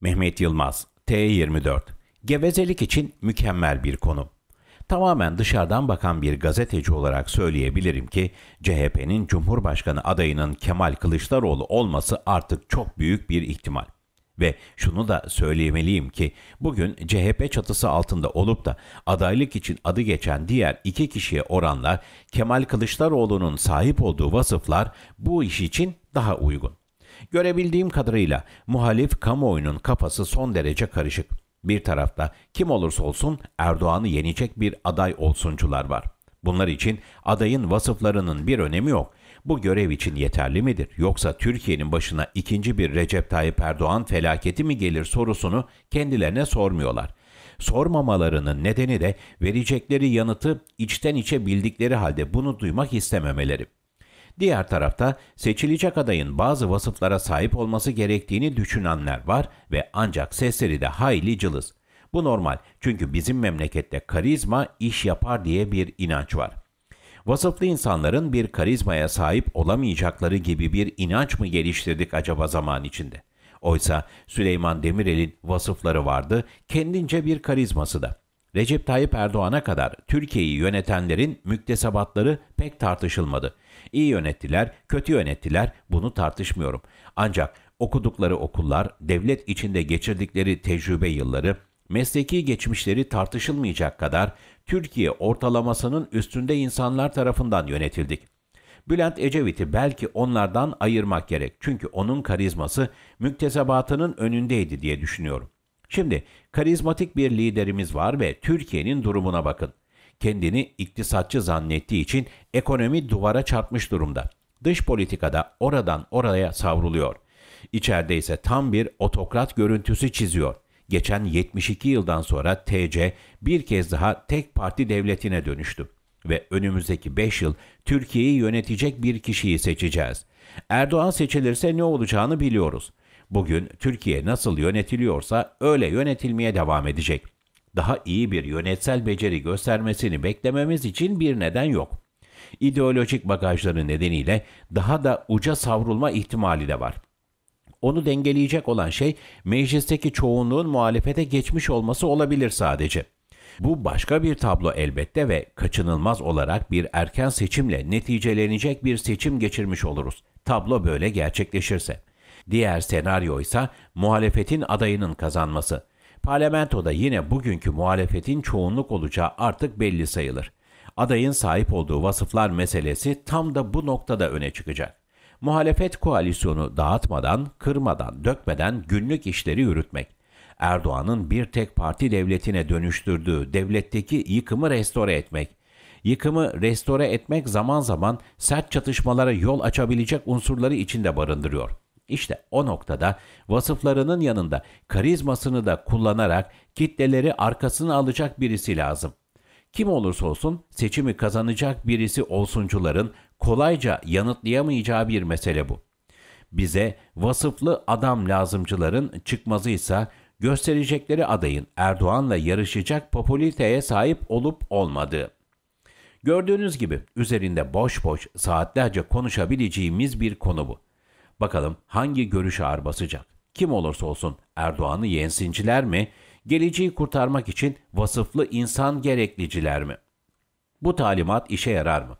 Mehmet Yılmaz, T24. Gevezelik için mükemmel bir konu. Tamamen dışarıdan bakan bir gazeteci olarak söyleyebilirim ki CHP'nin Cumhurbaşkanı adayının Kemal Kılıçdaroğlu olması artık çok büyük bir ihtimal. Ve şunu da söylemeliyim ki bugün CHP çatısı altında olup da adaylık için adı geçen diğer iki kişiye oranla Kemal Kılıçdaroğlu'nun sahip olduğu vasıflar bu iş için daha uygun. Görebildiğim kadarıyla muhalif kamuoyunun kafası son derece karışık. Bir tarafta kim olursa olsun Erdoğan'ı yenecek bir aday olsuncular var. Bunlar için adayın vasıflarının bir önemi yok. Bu görev için yeterli midir? Yoksa Türkiye'nin başına ikinci bir Recep Tayyip Erdoğan felaketi mi gelir sorusunu kendilerine sormuyorlar. Sormamalarının nedeni de verecekleri yanıtı içten içe bildikleri halde bunu duymak istememeleri. Diğer tarafta seçilecek adayın bazı vasıflara sahip olması gerektiğini düşünenler var ve ancak sesleri de hayli cılız. Bu normal çünkü bizim memlekette karizma iş yapar diye bir inanç var. Vasıflı insanların bir karizmaya sahip olamayacakları gibi bir inanç mı geliştirdik acaba zaman içinde? Oysa Süleyman Demirel'in vasıfları vardı, kendince bir karizması da. Recep Tayyip Erdoğan'a kadar Türkiye'yi yönetenlerin müktesebatları pek tartışılmadı. İyi yönettiler, kötü yönettiler bunu tartışmıyorum. Ancak okudukları okullar, devlet içinde geçirdikleri tecrübe yılları, mesleki geçmişleri tartışılmayacak kadar Türkiye ortalamasının üstünde insanlar tarafından yönetildik. Bülent Ecevit'i belki onlardan ayırmak gerek. Çünkü onun karizması müktesebatının önündeydi diye düşünüyorum. Şimdi karizmatik bir liderimiz var ve Türkiye'nin durumuna bakın kendini iktisatçı zannettiği için ekonomi duvara çarpmış durumda. Dış politikada oradan oraya savruluyor. İçeride ise tam bir otokrat görüntüsü çiziyor. Geçen 72 yıldan sonra TC bir kez daha tek parti devletine dönüştü ve önümüzdeki 5 yıl Türkiye'yi yönetecek bir kişiyi seçeceğiz. Erdoğan seçilirse ne olacağını biliyoruz. Bugün Türkiye nasıl yönetiliyorsa öyle yönetilmeye devam edecek daha iyi bir yönetsel beceri göstermesini beklememiz için bir neden yok. İdeolojik bagajları nedeniyle daha da uca savrulma ihtimali de var. Onu dengeleyecek olan şey meclisteki çoğunluğun muhalefete geçmiş olması olabilir sadece. Bu başka bir tablo elbette ve kaçınılmaz olarak bir erken seçimle neticelenecek bir seçim geçirmiş oluruz. Tablo böyle gerçekleşirse. Diğer senaryo ise muhalefetin adayının kazanması. Parlamentoda yine bugünkü muhalefetin çoğunluk olacağı artık belli sayılır. Adayın sahip olduğu vasıflar meselesi tam da bu noktada öne çıkacak. Muhalefet koalisyonu dağıtmadan, kırmadan, dökmeden günlük işleri yürütmek. Erdoğan'ın bir tek parti devletine dönüştürdüğü devletteki yıkımı restore etmek. Yıkımı restore etmek zaman zaman sert çatışmalara yol açabilecek unsurları içinde barındırıyor. İşte o noktada vasıflarının yanında karizmasını da kullanarak kitleleri arkasına alacak birisi lazım. Kim olursa olsun seçimi kazanacak birisi olsuncuların kolayca yanıtlayamayacağı bir mesele bu. Bize vasıflı adam lazımcıların çıkmazıysa gösterecekleri adayın Erdoğan'la yarışacak popüliteye sahip olup olmadığı. Gördüğünüz gibi üzerinde boş boş saatlerce konuşabileceğimiz bir konu bu. Bakalım hangi görüş ağır basacak? Kim olursa olsun Erdoğan'ı yensinciler mi? Geleceği kurtarmak için vasıflı insan gerekliciler mi? Bu talimat işe yarar mı?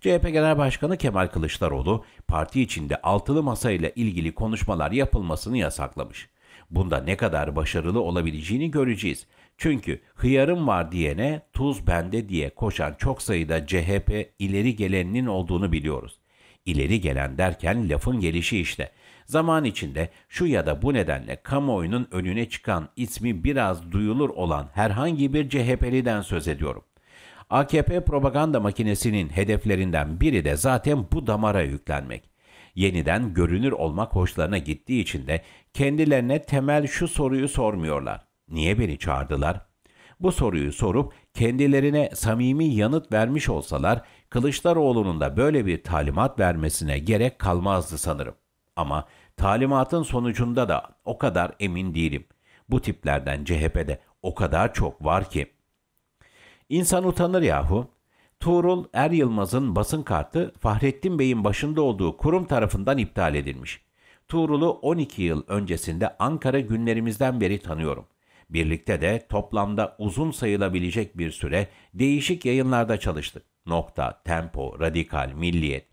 CHP Genel Başkanı Kemal Kılıçdaroğlu, parti içinde altılı masayla ilgili konuşmalar yapılmasını yasaklamış. Bunda ne kadar başarılı olabileceğini göreceğiz. Çünkü hıyarım var diyene tuz bende diye koşan çok sayıda CHP ileri geleninin olduğunu biliyoruz ileri gelen derken lafın gelişi işte. Zaman içinde şu ya da bu nedenle kamuoyunun önüne çıkan ismi biraz duyulur olan herhangi bir CHP'liden söz ediyorum. AKP propaganda makinesinin hedeflerinden biri de zaten bu damara yüklenmek. Yeniden görünür olmak hoşlarına gittiği için de kendilerine temel şu soruyu sormuyorlar. Niye beni çağırdılar? Bu soruyu sorup kendilerine samimi yanıt vermiş olsalar Kılıçdaroğlu'nun da böyle bir talimat vermesine gerek kalmazdı sanırım. Ama talimatın sonucunda da o kadar emin değilim. Bu tiplerden CHP'de o kadar çok var ki. İnsan utanır yahu. Tuğrul Er Yılmaz'ın basın kartı Fahrettin Bey'in başında olduğu kurum tarafından iptal edilmiş. Tuğrul'u 12 yıl öncesinde Ankara günlerimizden beri tanıyorum.'' Birlikte de toplamda uzun sayılabilecek bir süre değişik yayınlarda çalıştık. Nokta, Tempo, Radikal, Milliyet.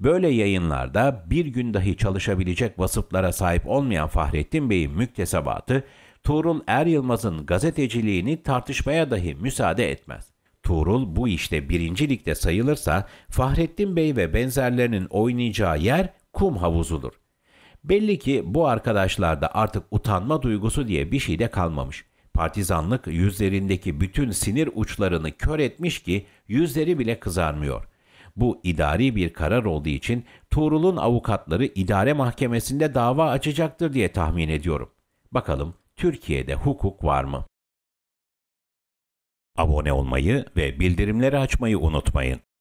Böyle yayınlarda bir gün dahi çalışabilecek vasıflara sahip olmayan Fahrettin Bey'in müktesebatı, Tuğrul Er Yılmaz'ın gazeteciliğini tartışmaya dahi müsaade etmez. Tuğrul bu işte birincilikte sayılırsa Fahrettin Bey ve benzerlerinin oynayacağı yer kum havuzudur. Belli ki bu arkadaşlarda artık utanma duygusu diye bir şey de kalmamış. Partizanlık yüzlerindeki bütün sinir uçlarını kör etmiş ki yüzleri bile kızarmıyor. Bu idari bir karar olduğu için Tuğrul'un avukatları idare mahkemesinde dava açacaktır diye tahmin ediyorum. Bakalım Türkiye'de hukuk var mı? Abone olmayı ve bildirimleri açmayı unutmayın.